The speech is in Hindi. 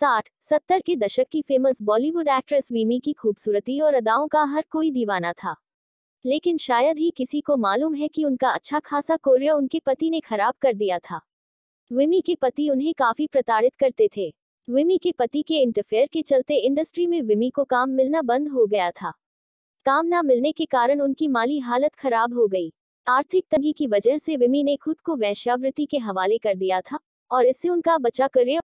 साठ सत्तर के दशक की फेमस बॉलीवुड एक्ट्रेस वीमी की खूबसूरती और अदाओं का हर कोई दीवाना था लेकिन शायद ही किसी को मालूम है कि उनका अच्छा खासा कोरिया उनके पति ने खराब कर दिया था विमी के पति उन्हें काफी प्रताड़ित करते थे विमी के पति के इंटरफेयर के चलते इंडस्ट्री में विमी को काम मिलना बंद हो गया था काम ना मिलने के कारण उनकी माली हालत खराब हो गई आर्थिक तंगी की वजह से विमी ने खुद को वैश्यावृत्ति के हवाले कर दिया था और इससे उनका बचा करियर